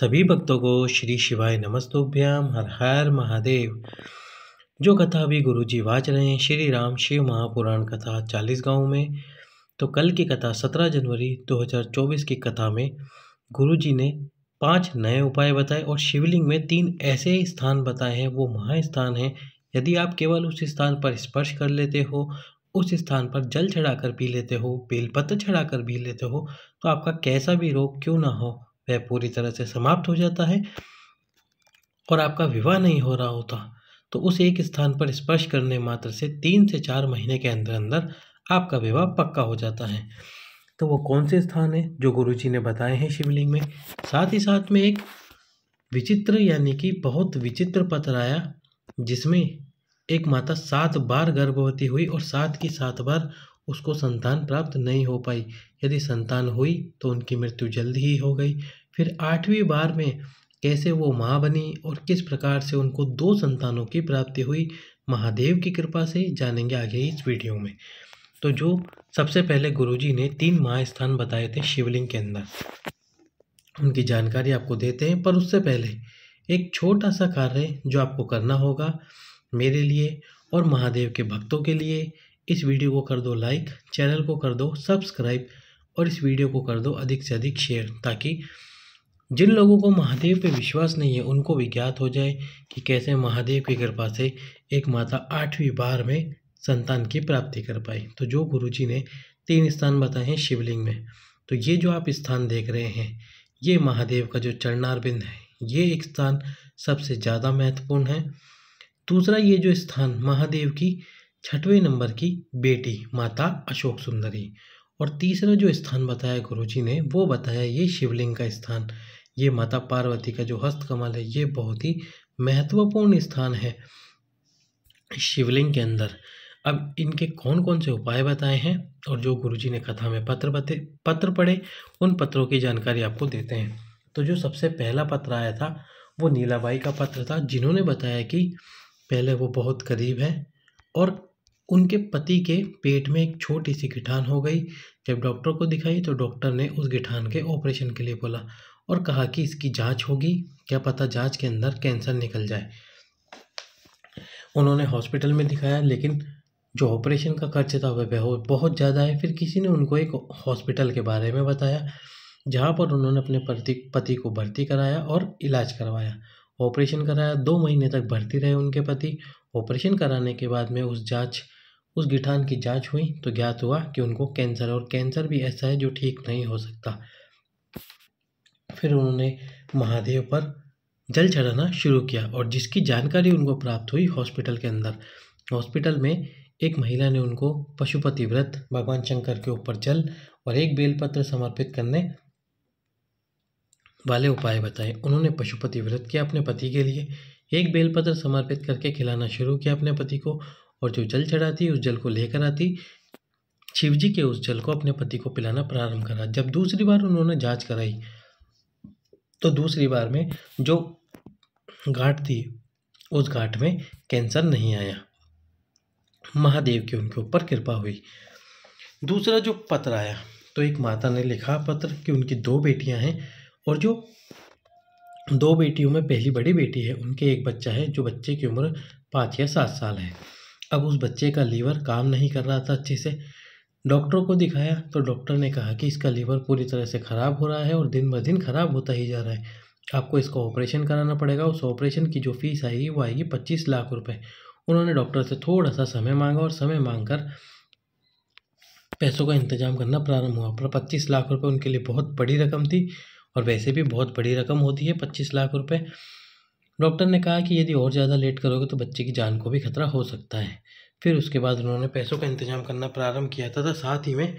सभी भक्तों को श्री शिवाय नमस्तोभ्याम हर हर महादेव जो कथा अभी गुरु जी वाच रहे हैं श्री राम शिव महापुराण कथा चालीस गाँव में तो कल की कथा सत्रह जनवरी 2024 की कथा में गुरु जी ने पांच नए उपाय बताए और शिवलिंग में तीन ऐसे स्थान बताए हैं वो महास्थान हैं यदि आप केवल उस स्थान पर स्पर्श कर लेते हो उस स्थान पर जल चढ़ाकर पी लेते हो बेलपत्र चढ़ाकर पी लेते हो तो आपका कैसा भी रोग क्यों ना हो वह पूरी तरह से समाप्त हो जाता है और आपका विवाह नहीं हो रहा होता तो उस एक स्थान पर स्पर्श करने मात्र से तीन से चार महीने के अंदर अंदर आपका विवाह पक्का हो जाता है तो वो कौन से स्थान है जो गुरु जी ने बताए हैं शिवलिंग में साथ ही साथ में एक विचित्र यानी कि बहुत विचित्र पत्र आया जिसमें एक माता सात बार गर्भवती हुई और सात की सात बार उसको संतान प्राप्त नहीं हो पाई यदि संतान हुई तो उनकी मृत्यु जल्द ही हो गई फिर आठवीं बार में कैसे वो माँ बनी और किस प्रकार से उनको दो संतानों की प्राप्ति हुई महादेव की कृपा से जानेंगे आगे इस वीडियो में तो जो सबसे पहले गुरुजी ने तीन माँ स्थान बताए थे शिवलिंग के अंदर उनकी जानकारी आपको देते हैं पर उससे पहले एक छोटा सा कार्य जो आपको करना होगा मेरे लिए और महादेव के भक्तों के लिए इस वीडियो को कर दो लाइक चैनल को कर दो सब्सक्राइब और इस वीडियो को कर दो अधिक से अधिक शेयर ताकि जिन लोगों को महादेव पे विश्वास नहीं है उनको भी ज्ञात हो जाए कि कैसे महादेव की कृपा से एक माता आठवीं बार में संतान की प्राप्ति कर पाई तो जो गुरु जी ने तीन स्थान बताए हैं शिवलिंग में तो ये जो आप स्थान देख रहे हैं ये महादेव का जो चरणारबिंद है ये एक स्थान सबसे ज़्यादा महत्वपूर्ण है दूसरा ये जो स्थान महादेव की छठवें नंबर की बेटी माता अशोक सुंदरी और तीसरा जो स्थान बताया गुरुजी ने वो बताया ये शिवलिंग का स्थान ये माता पार्वती का जो हस्तकमल है ये बहुत ही महत्वपूर्ण स्थान है शिवलिंग के अंदर अब इनके कौन कौन से उपाय बताए हैं और जो गुरुजी ने कथा में पत्र बते पत्र पढ़े उन पत्रों की जानकारी आपको देते हैं तो जो सबसे पहला पत्र आया था वो नीलाबाई का पत्र था जिन्होंने बताया कि पहले वो बहुत करीब है और उनके पति के पेट में एक छोटी सी गिठान हो गई जब डॉक्टर को दिखाई तो डॉक्टर ने उस गिठान के ऑपरेशन के लिए बोला और कहा कि इसकी जांच होगी क्या पता जांच के अंदर कैंसर निकल जाए उन्होंने हॉस्पिटल में दिखाया लेकिन जो ऑपरेशन का खर्च था वह बहुत ज़्यादा है फिर किसी ने उनको एक हॉस्पिटल के बारे में बताया जहाँ पर उन्होंने अपने पति पति को भर्ती कराया और इलाज करवाया ऑपरेशन कराया दो महीने तक भर्ती रहे उनके पति ऑपरेशन कराने के बाद में उस जांच उस गिठान की जांच हुई तो ज्ञात हुआ कि उनको कैंसर और कैंसर भी ऐसा है जो ठीक नहीं हो सकता फिर उन्होंने महादेव पर जल चढ़ाना शुरू किया और जिसकी जानकारी उनको प्राप्त हुई हॉस्पिटल के अंदर हॉस्पिटल में एक महिला ने उनको पशुपति व्रत भगवान शंकर के ऊपर जल और एक बेलपत्र समर्पित करने वाले उपाय बताए उन्होंने पशुपति व्रत किया अपने पति के लिए एक बेलपत्र समर्पित करके खिलाना शुरू किया अपने पति को और जो जल चढ़ाती उस जल को लेकर आती शिवजी के उस जल को अपने पति को पिलाना प्रारंभ करा जब दूसरी बार उन्होंने जांच कराई तो दूसरी बार में जो घाट थी उस घाट में कैंसर नहीं आया महादेव की उनके ऊपर कृपा हुई दूसरा जो पत्र आया तो एक माता ने लिखा पत्र कि उनकी दो बेटियां हैं और जो दो बेटियों में पहली बड़ी बेटी है उनके एक बच्चा है जो बच्चे की उम्र पाँच या सात साल है अब उस बच्चे का लीवर काम नहीं कर रहा था अच्छे से डॉक्टर को दिखाया तो डॉक्टर ने कहा कि इसका लीवर पूरी तरह से ख़राब हो रहा है और दिन ब दिन ख़राब होता ही जा रहा है आपको इसका ऑपरेशन कराना पड़ेगा उस ऑपरेशन की जो फीस आएगी वो आएगी पच्चीस लाख रुपए उन्होंने डॉक्टर से थोड़ा सा समय मांगा और समय मांग कर पैसों का इंतजाम करना प्रारंभ हुआ पर पच्चीस लाख रुपये उनके लिए बहुत बड़ी रकम थी और वैसे भी बहुत बड़ी रकम होती है पच्चीस लाख रुपये डॉक्टर ने कहा कि यदि और ज़्यादा लेट करोगे तो बच्चे की जान को भी खतरा हो सकता है फिर उसके बाद उन्होंने पैसों का इंतजाम करना प्रारंभ किया तथा साथ ही में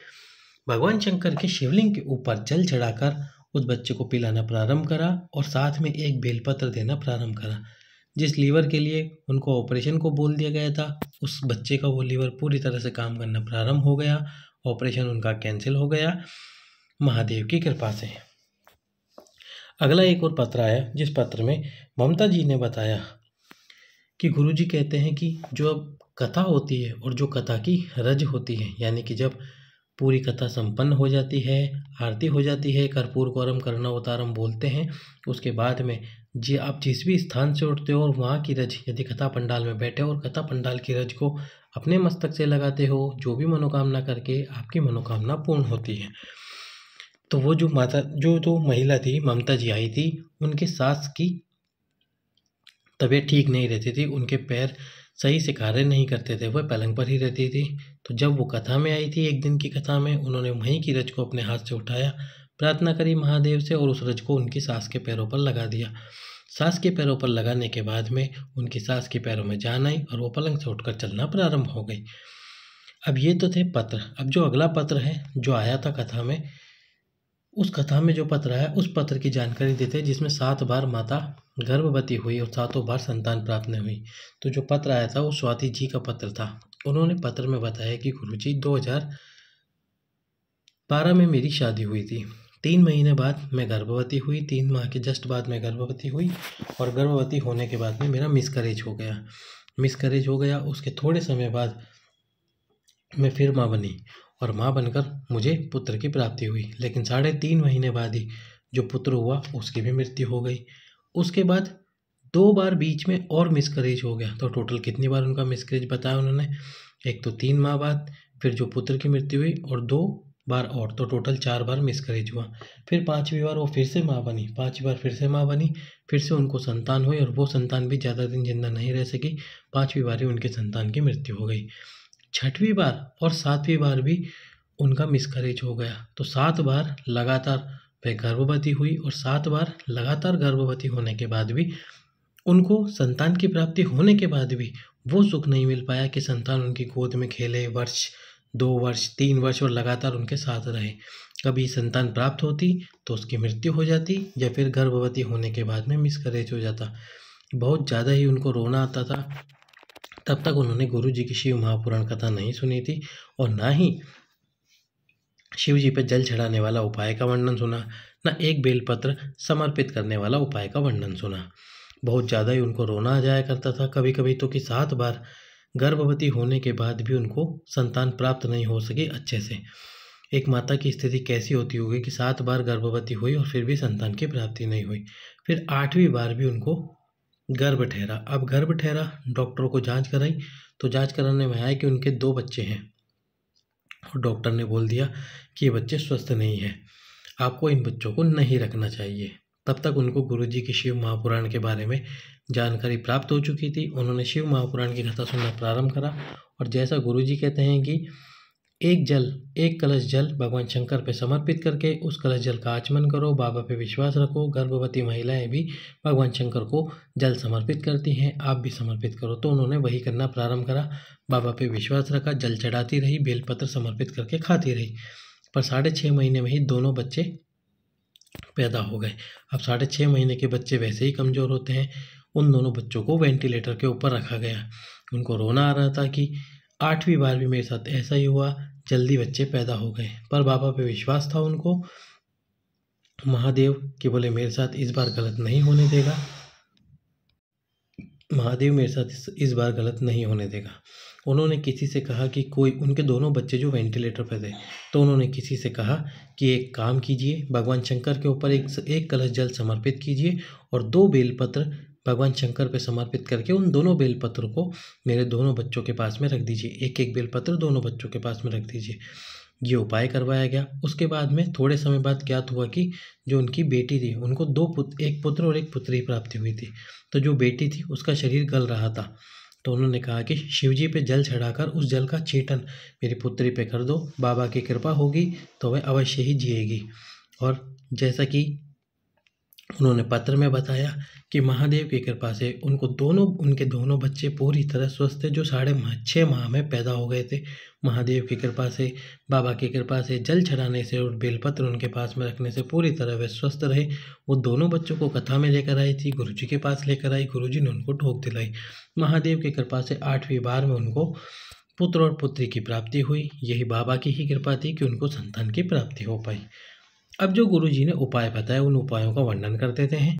भगवान शंकर के शिवलिंग के ऊपर जल चढ़ाकर उस बच्चे को पिलाना प्रारंभ करा और साथ में एक बेलपत्र देना प्रारंभ करा जिस लीवर के लिए उनको ऑपरेशन को बोल दिया गया था उस बच्चे का वो लीवर पूरी तरह से काम करना प्रारंभ हो गया ऑपरेशन उनका कैंसिल हो गया महादेव की कृपा से अगला एक और पत्र आया जिस पत्र में ममता जी ने बताया कि गुरुजी कहते हैं कि जो अब कथा होती है और जो कथा की रज होती है यानी कि जब पूरी कथा संपन्न हो जाती है आरती हो जाती है कर्पूर कौरम करना उतारम बोलते हैं उसके बाद में जी आप जिस भी स्थान से उठते हो और वहाँ की रज यदि कथा पंडाल में बैठे हो और कथा पंडाल की रज को अपने मस्तक से लगाते हो जो भी मनोकामना करके आपकी मनोकामना पूर्ण होती है तो वो जो माता जो तो महिला थी ममता जी आई थी उनके सास की तबीयत ठीक नहीं रहती थी उनके पैर सही से कार्य नहीं करते थे वह पलंग पर ही रहती थी तो जब वो कथा में आई थी एक दिन की कथा में उन्होंने वहीं की रज को अपने हाथ से उठाया प्रार्थना करी महादेव से और उस रज को उनकी सास के पैरों पर लगा दिया सास के पैरों पर लगाने के बाद में उनकी सास के पैरों में जान आई और वो पलंग से उठकर चलना प्रारंभ हो गई अब ये तो थे पत्र अब जो अगला पत्र है जो आया था कथा में उस कथा में जो पत्र आया उस पत्र की जानकारी देते जिसमें सात बार माता गर्भवती हुई और सातों बार संतान प्राप्त नहीं हुई तो जो पत्र आया था वो स्वाति जी का पत्र था उन्होंने पत्र में बताया कि गुरु जी दो बारह में मेरी शादी हुई थी तीन महीने बाद मैं गर्भवती हुई तीन माह के जस्ट बाद मैं गर्भवती हुई और गर्भवती होने के बाद में मेरा मिसकरेज हो गया मिसकरेज हो गया उसके थोड़े समय बाद मैं फिर माँ बनी और माँ बनकर मुझे पुत्र की प्राप्ति हुई लेकिन साढ़े तीन महीने बाद ही जो पुत्र हुआ उसकी भी मृत्यु हो गई उसके बाद दो बार बीच में और मिसकरेज हो गया तो टोटल कितनी बार उनका मिसकरेज बताया उन्होंने एक तो तीन माह बाद फिर जो पुत्र की मृत्यु हुई और दो बार और तो टोटल चार बार मिसकरेज हुआ फिर पाँचवीं बार वो फिर से माँ बनी पाँचवीं बार फिर से माँ बनी फिर से उनको संतान हुई और वो संतान भी ज़्यादा दिन जिंदा नहीं रह सकी पाँचवीं बार ही उनके संतान की मृत्यु हो गई छठवीं बार और सातवीं बार भी उनका मिसकरेज हो गया तो सात बार लगातार वह गर्भवती हुई और सात बार लगातार गर्भवती होने के बाद भी उनको संतान की प्राप्ति होने के बाद भी वो सुख नहीं मिल पाया कि संतान उनकी गोद में खेले वर्ष दो वर्ष तीन वर्ष और लगातार उनके साथ रहे कभी संतान प्राप्त होती तो उसकी मृत्यु हो जाती या फिर गर्भवती होने के बाद में मिसकरेज हो जाता बहुत ज़्यादा ही उनको रोना आता था तब तक उन्होंने गुरु जी की शिव महापुराण कथा नहीं सुनी थी और ना ही शिव जी पर जल चढ़ाने वाला उपाय का वर्णन सुना न एक बेलपत्र समर्पित करने वाला उपाय का वर्णन सुना बहुत ज़्यादा ही उनको रोना आ जाया करता था कभी कभी तो कि सात बार गर्भवती होने के बाद भी उनको संतान प्राप्त नहीं हो सकी अच्छे से एक माता की स्थिति कैसी होती होगी कि सात बार गर्भवती हुई और फिर भी संतान की प्राप्ति नहीं हुई फिर आठवीं बार भी उनको गर्भ ठहरा अब गर्भ ठहरा डॉक्टरों को जांच कराई तो जांच कराने में आया कि उनके दो बच्चे हैं और डॉक्टर ने बोल दिया कि ये बच्चे स्वस्थ नहीं हैं आपको इन बच्चों को नहीं रखना चाहिए तब तक उनको गुरुजी के शिव महापुराण के बारे में जानकारी प्राप्त हो चुकी थी उन्होंने शिव महापुराण की कथा सुनना प्रारंभ करा और जैसा गुरुजी कहते हैं कि एक जल एक कलश जल भगवान शंकर पर समर्पित करके उस कलश जल का आचमन करो बाबा पे विश्वास रखो गर्भवती महिलाएं भी भगवान शंकर को जल समर्पित करती हैं आप भी समर्पित करो तो उन्होंने वही करना प्रारंभ करा बाबा पे विश्वास रखा जल चढ़ाती रही बेलपत्र समर्पित करके खाती रही पर साढ़े छः महीने में ही दोनों बच्चे पैदा हो गए अब साढ़े छः महीने के बच्चे वैसे ही कमज़ोर होते हैं उन दोनों बच्चों को वेंटिलेटर के ऊपर रखा गया उनको रोना आ रहा था कि आठवीं बार भी मेरे साथ ऐसा ही हुआ जल्दी बच्चे पैदा हो गए पर बाबा पे विश्वास था उनको महादेव कि बोले मेरे साथ इस बार गलत नहीं होने देगा महादेव मेरे साथ इस बार गलत नहीं होने देगा उन्होंने किसी से कहा कि कोई उनके दोनों बच्चे जो वेंटिलेटर पर थे तो उन्होंने किसी से कहा कि एक काम कीजिए भगवान शंकर के ऊपर एक एक कलश जल समर्पित कीजिए और दो बेलपत्र भगवान शंकर पे समर्पित करके उन दोनों बेलपत्र को मेरे दोनों बच्चों के पास में रख दीजिए एक एक बेलपत्र दोनों बच्चों के पास में रख दीजिए ये उपाय करवाया गया उसके बाद में थोड़े समय बाद ज्ञात हुआ कि जो उनकी बेटी थी उनको दो पुत एक पुत्र और एक पुत्री प्राप्ति हुई थी तो जो बेटी थी उसका शरीर गल रहा था तो उन्होंने कहा कि शिवजी पे जल चढ़ाकर उस जल का छेटन मेरी पुत्री पे कर दो बाबा की कृपा होगी तो वह अवश्य ही जिएगी और जैसा कि उन्होंने पत्र में बताया कि महादेव की कृपा से उनको दोनों उनके दोनों बच्चे पूरी तरह स्वस्थ थे जो साढ़े छः माह में पैदा हो गए थे महादेव की कृपा से बाबा की कृपा से जल चढ़ाने से और बेलपत्र उनके पास में रखने से पूरी तरह वे स्वस्थ रहे वो दोनों बच्चों को कथा में लेकर आई थी गुरुजी के पास लेकर आई गुरु ने उनको ठोक दिलाई महादेव की कृपा से आठवीं बार में उनको पुत्र और पुत्री की प्राप्ति हुई यही बाबा की ही कृपा थी कि उनको संतान की प्राप्ति हो पाई अब जो गुरु जी ने उपाय बताए उन उपायों का वर्णन कर देते हैं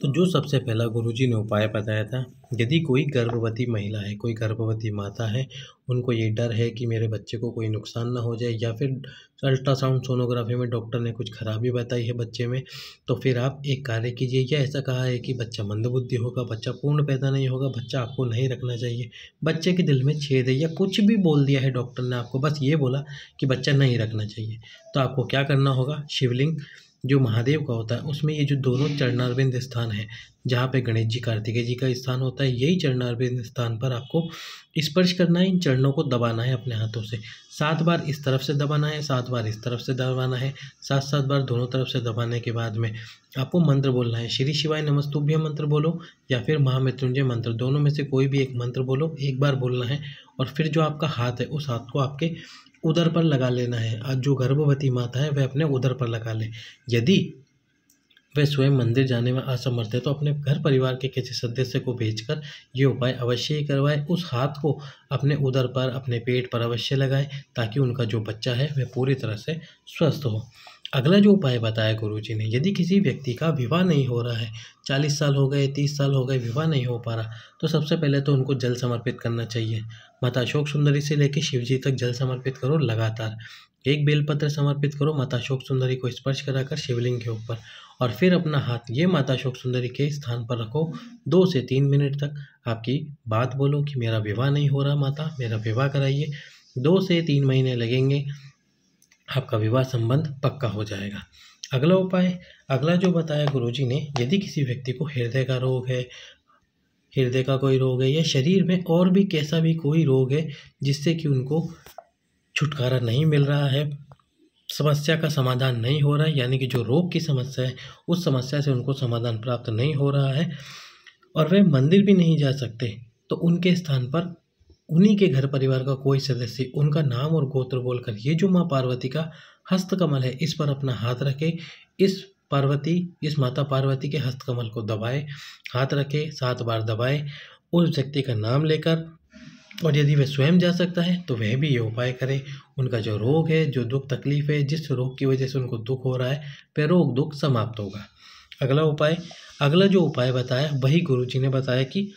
तो जो सबसे पहला गुरुजी ने उपाय बताया था यदि कोई गर्भवती महिला है कोई गर्भवती माता है उनको ये डर है कि मेरे बच्चे को कोई नुकसान ना हो जाए या फिर अल्ट्रासाउंड सोनोग्राफी में डॉक्टर ने कुछ खराबी बताई है बच्चे में तो फिर आप एक कार्य कीजिए या ऐसा कहा है कि बच्चा मंदबुद्धि होगा बच्चा पूर्ण पैदा नहीं होगा बच्चा आपको नहीं रखना चाहिए बच्चे के दिल में छेद है या कुछ भी बोल दिया है डॉक्टर ने आपको बस ये बोला कि बच्चा नहीं रखना चाहिए तो आपको क्या करना होगा शिवलिंग जो महादेव का होता है उसमें ये जो दोनों चरणारविंद स्थान है जहाँ पे गणेश जी कार्तिकेय जी का स्थान होता है यही चरणारविंद स्थान पर आपको स्पर्श करना है इन चरणों को दबाना है अपने हाथों से सात बार इस तरफ से दबाना है सात बार इस तरफ से दबाना है सात सात बार दोनों तरफ से दबाने के बाद में आपको मंत्र बोलना है श्री शिवाय नमस्तुभ्य मंत्र बोलो या फिर महामृत्युंजय मंत्र दोनों में से कोई भी एक मंत्र बोलो एक बार बोलना है और फिर जो आपका हाथ है उस हाथ को आपके उधर पर लगा लेना है आज जो गर्भवती माता है वह अपने उधर पर लगा ले यदि वह स्वयं मंदिर जाने में असमर्थ है तो अपने घर परिवार के किसी सदस्य को भेजकर ये उपाय अवश्य ही करवाए उस हाथ को अपने उधर पर अपने पेट पर अवश्य लगाए ताकि उनका जो बच्चा है वह पूरी तरह से स्वस्थ हो अगला जो उपाय बताया गुरु जी ने यदि किसी व्यक्ति का विवाह नहीं हो रहा है चालीस साल हो गए तीस साल हो गए विवाह नहीं हो पा रहा तो सबसे पहले तो उनको जल समर्पित करना चाहिए माता अशोक सुंदरी से लेकर शिव जी तक जल समर्पित करो लगातार एक बेलपत्र समर्पित करो माता अशोक सुंदरी को स्पर्श कराकर शिवलिंग के ऊपर और फिर अपना हाथ ये माता अशोक सुंदरी के स्थान पर रखो दो से तीन मिनट तक आपकी बात बोलो कि मेरा विवाह नहीं हो रहा माता मेरा विवाह कराइए दो से तीन महीने लगेंगे आपका विवाह संबंध पक्का हो जाएगा अगला उपाय अगला जो बताया गुरुजी ने यदि किसी व्यक्ति को हृदय का रोग है हृदय का कोई रोग है या शरीर में और भी कैसा भी कोई रोग है जिससे कि उनको छुटकारा नहीं मिल रहा है समस्या का समाधान नहीं हो रहा है यानी कि जो रोग की समस्या है उस समस्या से उनको समाधान प्राप्त नहीं हो रहा है और वे मंदिर भी नहीं जा सकते तो उनके स्थान पर उन्हीं के घर परिवार का कोई सदस्य उनका नाम और गोत्र बोलकर ये जो माँ पार्वती का हस्तकमल है इस पर अपना हाथ रखे इस पार्वती इस माता पार्वती के हस्तकमल को दबाए हाथ रखे सात बार दबाए उस व्यक्ति का नाम लेकर और यदि वह स्वयं जा सकता है तो वह भी ये उपाय करे उनका जो रोग है जो दुख तकलीफ है जिस रोग की वजह से उनको दुख हो रहा है वह रोग दुख समाप्त होगा अगला उपाय अगला जो उपाय बताया वही गुरुजी ने बताया कि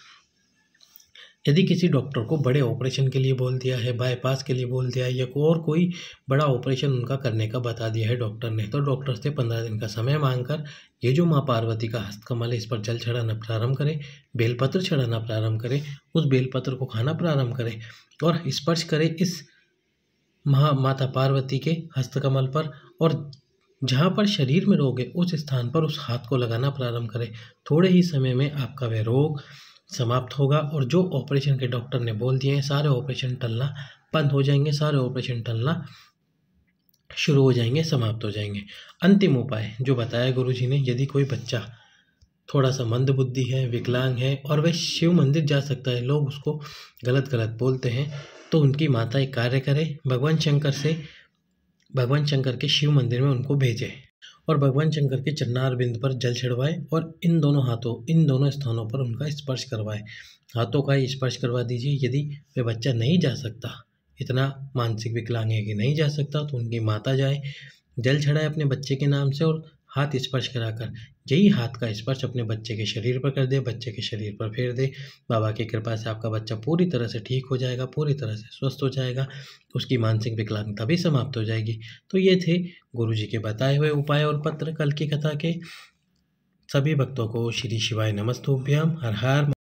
यदि किसी डॉक्टर को बड़े ऑपरेशन के लिए बोल दिया है बाईपास के लिए बोल दिया है या को और कोई बड़ा ऑपरेशन उनका करने का बता दिया है डॉक्टर ने तो डॉक्टर से पंद्रह दिन का समय मांगकर ये जो माँ पार्वती का हस्तकमल है इस पर जल चढ़ाना प्रारंभ करें बेलपत्र चढ़ाना प्रारंभ करें उस बेलपत्र को खाना प्रारंभ करें और स्पर्श करें इस महा माता पार्वती के हस्तकमल पर और जहाँ पर शरीर में रोग है उस स्थान पर उस हाथ को लगाना प्रारंभ करें थोड़े ही समय में आपका वह रोग समाप्त होगा और जो ऑपरेशन के डॉक्टर ने बोल दिए हैं सारे ऑपरेशन टलना बंद हो जाएंगे सारे ऑपरेशन टलना शुरू हो जाएंगे समाप्त हो जाएंगे अंतिम उपाय जो बताया जी ने यदि कोई बच्चा थोड़ा सा मंद बुद्धि है विकलांग है और वह शिव मंदिर जा सकता है लोग उसको गलत गलत बोलते हैं तो उनकी माता एक कार्य करे भगवान शंकर से भगवान शंकर के शिव मंदिर में उनको भेजें और भगवान शंकर के चन्नार बिंद पर जल छिड़वाए और इन दोनों हाथों इन दोनों स्थानों पर उनका स्पर्श करवाएं हाथों का स्पर्श करवा दीजिए यदि वे बच्चा नहीं जा सकता इतना मानसिक विकलांग है कि नहीं जा सकता तो उनकी माता जाए जल चढ़ाए अपने बच्चे के नाम से और हाथ स्पर्श कराकर यही हाथ का स्पर्श अपने बच्चे के शरीर पर कर दे बच्चे के शरीर पर फेर दे बाबा की कृपा से आपका बच्चा पूरी तरह से ठीक हो जाएगा पूरी तरह से स्वस्थ हो जाएगा उसकी मानसिक विकलांगता भी समाप्त हो जाएगी तो ये थे गुरु जी के बताए हुए उपाय और पत्र कल की कथा के सभी भक्तों को श्री शिवाय नमस्तुभ्याम हर हर